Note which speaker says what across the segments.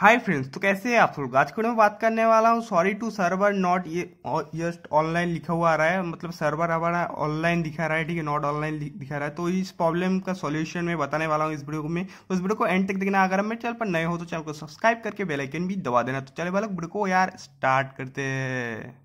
Speaker 1: hi friends तो कैसे हैं आप लोग आज के में बात करने वाला हूँ सॉरी टू सर्वर नॉट ये जस्ट ऑनलाइन लिखा हुआ आ रहा है मतलब सर्वर हमारा ऑनलाइन दिखा रहा है ठीक है नॉट ऑनलाइन दिखा रहा है तो इस प्रॉब्लम का सॉल्यूशन मैं बताने वाला हूँ इस वीडियो में तो इस वीडियो को एंड तक देखना अगर मेरे चैनल पर नए हो तो चैनल को सब्सक्राइब करके बेलाइकन भी दबा देना तो चले वाला वीडियो को यार स्टार्ट करते हैं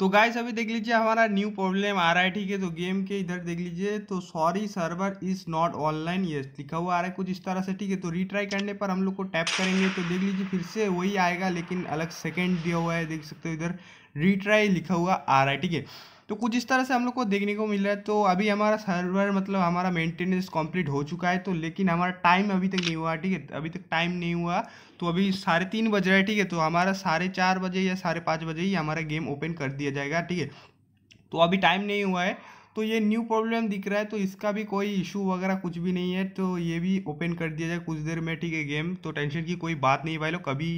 Speaker 1: तो गाइस अभी देख लीजिए हमारा न्यू प्रॉब्लम आ रहा है ठीक है तो गेम के इधर देख लीजिए तो sorry server is not online ये लिखा हुआ आ रहा है कुछ इस तरह से ठीक है तो रीट्राई करने पर हम लोग को टैप करेंगे तो देख लीजिए फिर से वही आएगा लेकिन अलग सेकेंड दिया हुआ है देख सकते हो इधर रिट्राई लिखा हुआ आ रहा है ठीक है तो कुछ इस तरह से हम लोग को देखने को मिल रहा है तो अभी हमारा सर्वर मतलब हमारा मेंटेनेंस कंप्लीट हो चुका है तो लेकिन हमारा टाइम अभी तक नहीं हुआ ठीक है अभी तक टाइम नहीं हुआ तो अभी साढ़े तीन बज रहा है ठीक है तो हमारा साढ़े चार बजे या साढ़े पाँच बजे ही हमारा गेम ओपन कर दिया जाएगा ठीक है तो अभी टाइम नहीं हुआ है तो ये न्यू प्रॉब्लम दिख रहा है तो इसका भी कोई इशू वगैरह कुछ भी नहीं है तो ये भी ओपन कर दिया जाए कुछ देर में ठीक है गेम तो टेंशन की कोई बात नहीं भाई लोग कभी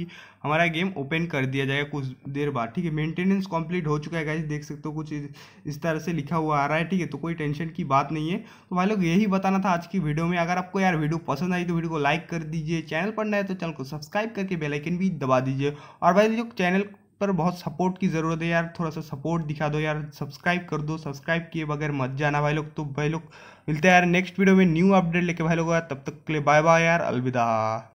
Speaker 1: हमारा गेम ओपन कर दिया जाएगा कुछ देर बाद ठीक है मेंटेनेंस कंप्लीट हो चुका है गाइज देख सकते हो कुछ इस तरह से लिखा हुआ आ रहा है ठीक है तो कोई टेंशन की बात नहीं है तो भाई लोग यही बताना था आज की वीडियो में अगर आपको यार वीडियो पसंद आई तो वीडियो को लाइक कर दीजिए चैनल पर नए तो चैनल को सब्सक्राइब करके बेलाइकन भी दबा दीजिए और भाई लोग चैनल पर बहुत सपोर्ट की ज़रूरत है यार थोड़ा सा सपोर्ट दिखा दो यार सब्सक्राइब कर दो सब्सक्राइब किए बगैर मत जाना भाई लोग तो भाई लोग मिलते हैं यार नेक्स्ट वीडियो में न्यू अपडेट लेके भाई लोग तब तक के लिए बाय बाय यार अलविदा